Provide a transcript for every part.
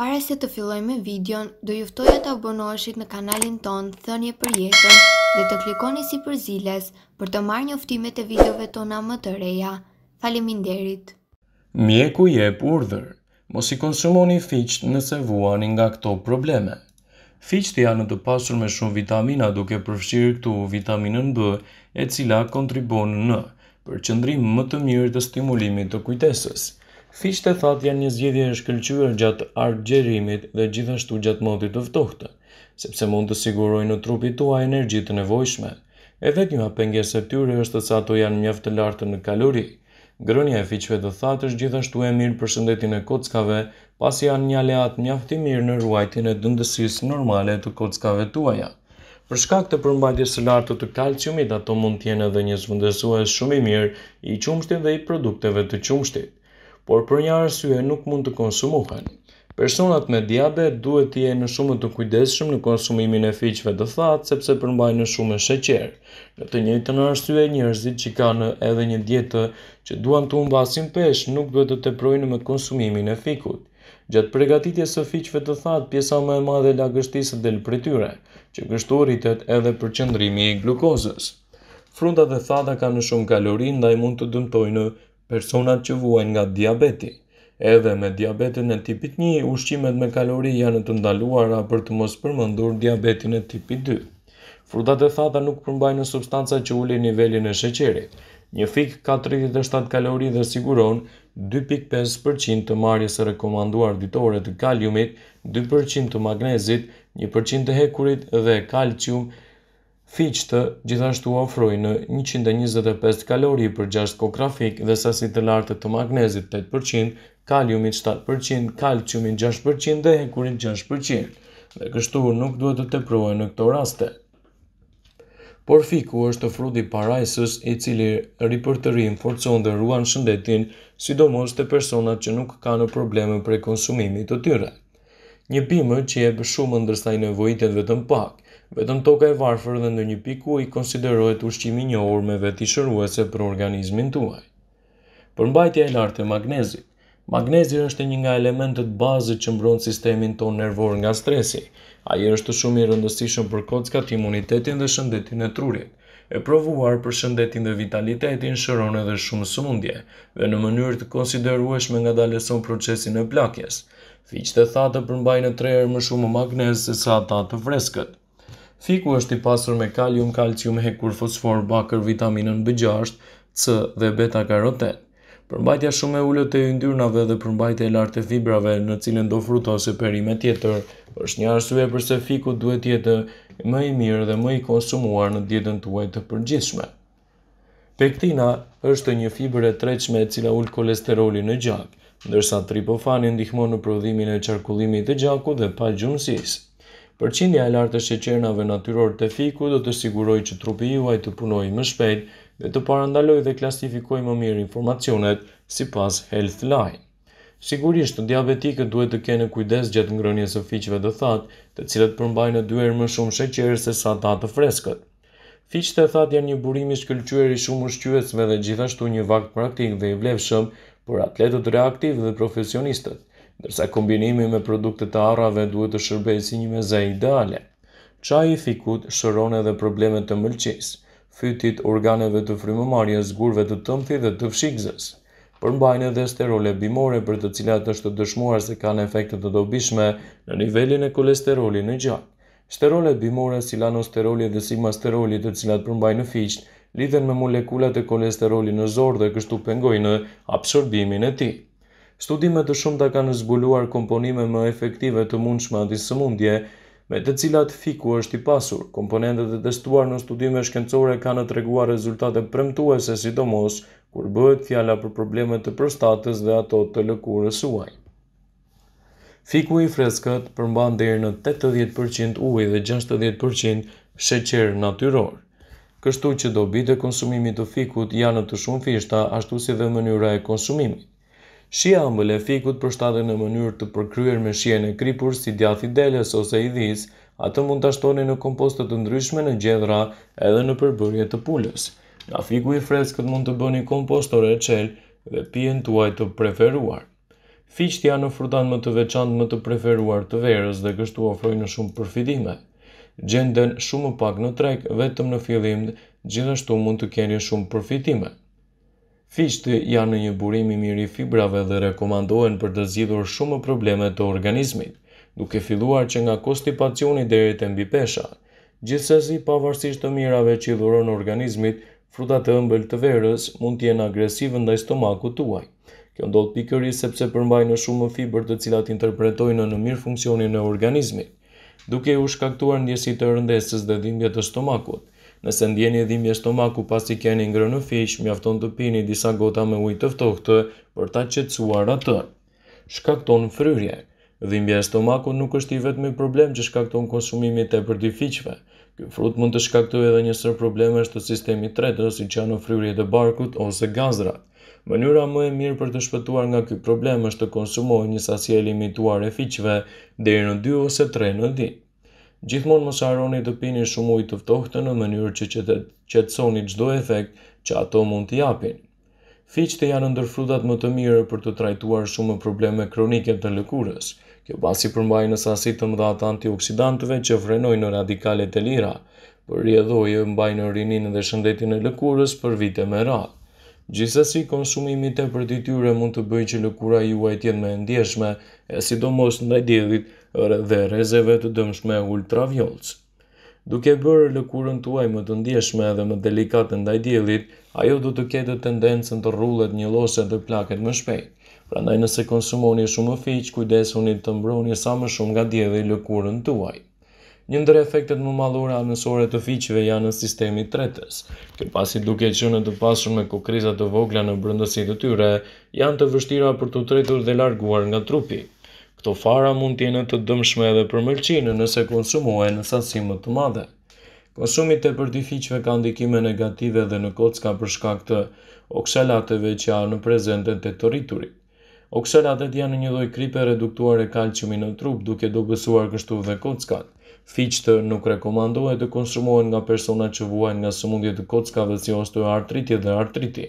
Pare se të filloj me videon, do e të abonoheshit në kanalin ton Thënje për jetën dhe të klikoni si për ziles për të marrë njoftimet e videove tona më të reja. Faleminderit. Mjeku je urdhër, mos i konsumoni fiqt nëse vuani nga këto probleme. Fiqti janë të pasur me shumë vitamina duke përfshirë këtu vitaminën B e cila kontribon në për qëndrim më të mirë të stimulimit të kujtesës. Fishtë e thatë janë një zgjidhje e shkëllqyër gjatë argjerimit dhe gjithashtu gjatë modit të vtohtë, sepse mund të sigurojnë në trupi tua energjit të nevojshme. E vetë një apengjes e tyre është të ato janë mjaftë të lartë në kalori. Grënja e fishtëve të thatë është gjithashtu e mirë për shëndetin e kockave, pas janë një aleat mjafti mirë në ruajtin e dëndësis normale të kockave tuaja. Për shkak të përmbajtjes së lartë të kalciumit, ato mund të jenë edhe një zvendësues shumë i mirë i qumshtit dhe i produkteve të qumshtit por për një arsye nuk mund të konsumohen. Personat me diabet duhet të jenë shumë të kujdesshëm në konsumimin e fiqve të thatë sepse përmbajnë shumë sheqer. Në të njëjtën arsye, njerëzit që kanë edhe një dietë që duan të humbasin pesh nuk duhet të teprojnë me konsumimin e fikut. Gjatë përgatitjes së fiqve të thatë, pjesa më e madhe e lagështisë del prej tyre, që gështuaritet edhe për qëndrimi i glukozës. Frunda dhe thata kanë shumë kalori ndaj mund të dëmtojnë personat që vuajnë nga diabeti. Edhe me diabetin e tipit 1, ushqimet me kalori janë të ndaluara për të mos përmendur diabetin e tipit 2. Frutat e thata nuk përmbajnë substanca që ulin nivelin e sheqerit. Një fik ka 37 kalori dhe siguron 2.5% të marjes së rekomanduar ditore të kaliumit, 2% të magnezit, 1% të hekurit dhe kalcium Fiqë gjithashtu ofrojnë në 125 kalori për 6 kokrafik dhe sasit të lartë të magnezit 8%, kaliumit 7%, kalciumit 6% dhe hekurit 6%, dhe kështu nuk duhet të të pruaj në këto raste. Por fiku është frudi parajsës i cili ripërtërim forcon dhe ruan shëndetin, sidomos të personat që nuk kanë probleme për konsumimit të tyret. Një pimë që e për shumë ndërsa i nevojitet vetëm pak, vetëm toka e varfër dhe në një piku i konsiderohet ushqimi njohur me veti shëruese për organizmin tuaj. Përmbajtja e lartë e magnezit. Magnezi është një nga elementet bazë që mbronë sistemin ton nervor nga stresi. Aje është shumë i rëndësishëm për kockat imunitetin dhe shëndetin e trurit e provuar për shëndetin dhe vitalitetin shëron edhe shumë sëmundje dhe në mënyrë të konsiderueshme nga daleson procesin e plakjes. Fiqë të thatë përmbajnë të trejër më shumë magnez se sa ta të freskët. Fiku është i pasur me kalium, kalcium, hekur, fosfor, bakër, vitaminën B6, C dhe beta-karotet përmbajtja shumë e ullët e yndyrnave dhe përmbajtja e lartë e fibrave në cilën do fruto se perime tjetër, është një arsue përse fiku duhet jetë më i mirë dhe më i konsumuar në djetën të uajtë të përgjithshme. Pektina është një fibre e treqme e cila ullë kolesteroli në gjak, ndërsa tripofani ndihmon në prodhimin e qarkullimit të gjaku dhe pa gjumësis. Përqindja e lartë e sheqernave natyror të fiku do të siguroj që trupi juaj të punoj më shpejt dhe të parandaloj dhe klasifikoj më mirë informacionet si pas Healthline. Sigurisht, diabetikët duhet të kene kujdes gjatë ngrënjes e fiqve dhe thatë, të cilët përmbajnë dy erë më shumë sheqerës se sa ta të freskët. Fiqët e thatë janë një burimi shkëllqyër i shumë shqyësme dhe gjithashtu një vakt praktik dhe i vlefshëm, për atletët reaktiv dhe profesionistët, dërsa kombinimi me produktet të arrave duhet të shërbej si një meze ideale. Qaj i fikut shëron edhe problemet të mëlqisë, fytit, organeve të frymëmarrjes, zgurve të tëmthi dhe të fshikzës. Përmbajnë edhe sterole bimore për të cilat është dëshmuar se kanë efekte të dobishme në nivelin e kolesterolit në gjak. Sterolet bimore si lanosteroli dhe sigmasteroli të cilat përmbajnë fiqt lidhen me molekulat e kolesterolit në zorë dhe kështu pengojnë absorbimin e tij. Studimet të shumta kanë zbuluar komponime më efektive të mundshme mundje, me të cilat fiku është i pasur. Komponentet e testuar në studime shkencore kanë të reguar rezultate premtuese sidomos kur bëhet fjala për problemet të prostatës dhe ato të lëkurës suaj. Fiku i freskët përmban deri në 80% ujë dhe 60% sheqer natyror. Kështu që dobit e konsumimit të fikut janë të shumë fishta, ashtu si dhe mënyra e konsumimit. Shia ëmbël e fikut për shtate në mënyrë të përkryer me shijen e kripur si djathi deles ose i dhis, atë mund ta shtoni në kompost të ndryshme në gjethra edhe në përbërje të pulës. Nga figu i freskët mund të bëni kompost të reqel dhe pijen tuaj të preferuar. Fiqtja në frutan më të veçan më të preferuar të verës dhe kështu ofrojnë shumë përfidime. Gjenden shumë pak në trek, vetëm në fillim, gjithashtu mund të keni shumë përfitime. Fishtë janë në një burim i mirë i fibrave dhe rekomandohen për të zgjidhur shumë probleme të organizmit, duke filluar që nga konstipacioni deri te mbi mbipesha. Gjithsesi, pavarësisht të mirave që i dhuron organizmit, frutat të ëmbël të verës mund të jenë agresive ndaj stomakut tuaj. Kjo ndodh pikërisht sepse përmbajnë shumë fibër të cilat interpretojnë në mirë funksionin e organizmit, duke u shkaktuar ndjesitë të rëndesës dhe dhimbje të stomakut. Nëse ndjeni dhimbje stomaku pasi keni ngrënë në fish, mjafton të pini disa gota me ujë të ftohtë për ta qetësuar atë. Shkakton fryrje. Dhimbja e stomaku nuk është i vetmi problem që shkakton konsumimi të për di fiqve. Kjo frut mund të shkaktu edhe njësër probleme është të sistemi tretë, si që në fryrje të barkut ose gazrat. Mënyra më e mirë për të shpëtuar nga kjo problem është të konsumohi një limituar e fiqve dhe në 2 ose 3 në ditë. Gjithmonë mos harroni të pini shumë ujë të ftohtë në mënyrë që të qetësoni çdo efekt që ato mund të japin. Fiqti janë ndër frutat më të mirë për të trajtuar shumë probleme kronike të lëkurës. Kjo basi përmbajnë në sasi të mëdha antioksidantëve që vrenojnë në radikalet e lira, për rjedhojë mbajnë rinin dhe shëndetin e lëkurës për vite me ratë. Gjithsesi konsumimi i tepërt mund të bëjë që lëkura juaj të jetë më ndjeshme, e sidomos në diellit, dhe rezeve të dëmshme ultraviolës. Duke bërë lëkurën tuaj më të ndjeshme dhe më delikatën ndaj djelit, ajo du të ketë tendencën të rrullet një lose dhe plaket më shpejt. Pra ndaj nëse konsumoni shumë fiqë, kujdesuni të mbroni sa më shumë nga djeli lëkurën tuaj. Një ndër efektet më madhore anësore të fiqëve janë në sistemi tretës. kër pasi duke që në të pasur me kokrizat të vogla në brëndësit të tyre, janë të vështira për të tretur dhe larguar nga trupi. Këto fara mund t'jene të dëmshme edhe për mëlqinë nëse konsumohen në sasimët të madhe. Konsumit e përtifiqve ka ndikime negative dhe në kocka për shkak të oksalateve që janë në prezentet e të rriturit. Oksalatet janë një doj kripe reduktuar e kalqimi në trup duke do bësuar kështu dhe kockat. Fiqtë nuk rekomandohet të konsumohen nga persona që vuajnë nga sëmundje të kockave si osto e artriti dhe artriti.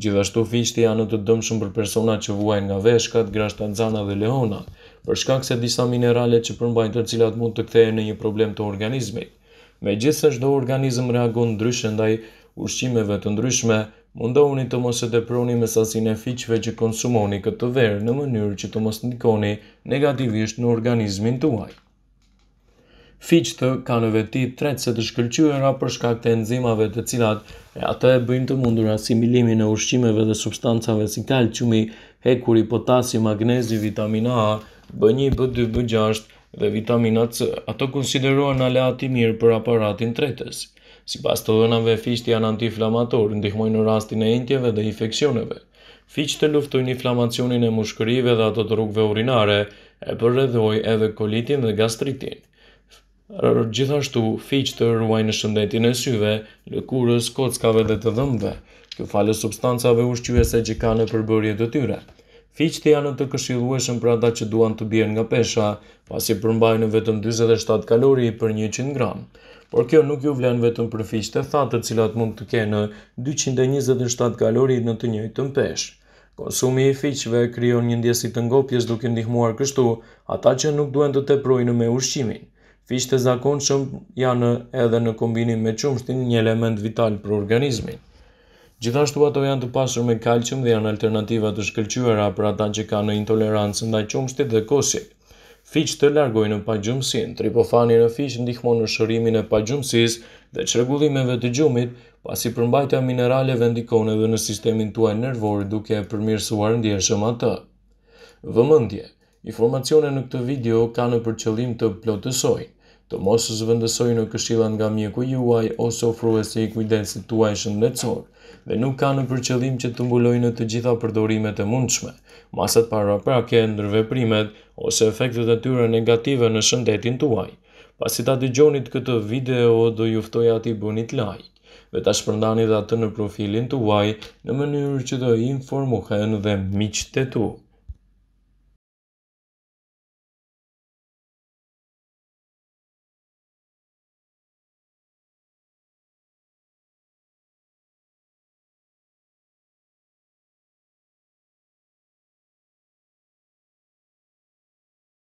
Gjithashtu fiqtë janë të dëmshëm për persona që vuajnë nga veshkat, grashtat dhe leonat për shkak se disa minerale që përmbajnë të cilat mund të kthehen në një problem të organizmit. Megjithëse çdo organizëm reagon ndryshe ndaj ushqimeve të ndryshme, mundohuni të mos e deproni me sasinë e fiqëve që konsumoni këtë verë në mënyrë që të mos ndikoni negativisht në organizmin tuaj. Fiqë të kanë veti tretë se të shkëllqyëra për shkak të enzimave të cilat e ata e bëjnë të mundur asimilimi në ushqimeve dhe substancave si kalë hekuri, potasi, magnezi, vitamina A, B1, B2, B6 dhe vitamina C. Ato konsiderohen aleati mirë për aparatin tretës. Si pas të dhënave, fisht janë anti-inflamator, ndihmojnë në rastin e entjeve dhe infekcioneve. Fisht të luftojnë inflamacionin e mushkërive dhe ato të rrugve urinare, e përredhoj edhe kolitin dhe gastritin. Gjithashtu, fiqë të ruaj në shëndetin e syve, lëkurës, kockave dhe të dhëmve, këfale substancave ushqyese që ka në përbërje të tyre fiqët janë të këshillueshëm për ata që duan të bjerë nga pesha, pasi përmbajnë vetëm 47 kalori për 100 gram. Por kjo nuk ju vlen vetëm për fiqët e thatë të cilat mund të kenë 227 kalori në të njëjtën peshë. Konsumi i fiqëve krijon një ndjesi të ngopjes duke ndihmuar kështu ata që nuk duhen të teprojnë me ushqimin. Fiqët e zakonshëm janë edhe në kombinim me qumshtin një element vital për organizmin. Gjithashtu ato janë të pasur me kalqëm dhe janë alternativa të shkëllqyera për ata që ka në intolerancë ndaj qumshtit dhe kosit. Fiqë të largojnë në pagjumësin, tripofani në fiqë ndihmon në shërimin e pagjumësis dhe qërgullimeve të gjumit, pasi përmbajtja minerale vendikone dhe në sistemin tuaj nervor duke e përmirësuar ndjeshëm atë. Vëmëndje, informacione në këtë video ka në përqëllim të plotësojnë të mos të zvëndësoj në këshilan nga mjeku juaj ose ofruese i kujdesit tuaj shëndetësor, dhe nuk ka në përqëllim që të mbuloj në të gjitha përdorimet e mundshme, masat para prake, ndërveprimet ose efektet e tyre negative në shëndetin tuaj. Pasi ta gjonit këtë video, do juftoj ati bënit like dhe ta shpërndani dhe atë në profilin të uaj në mënyrë që të informohen dhe miqë të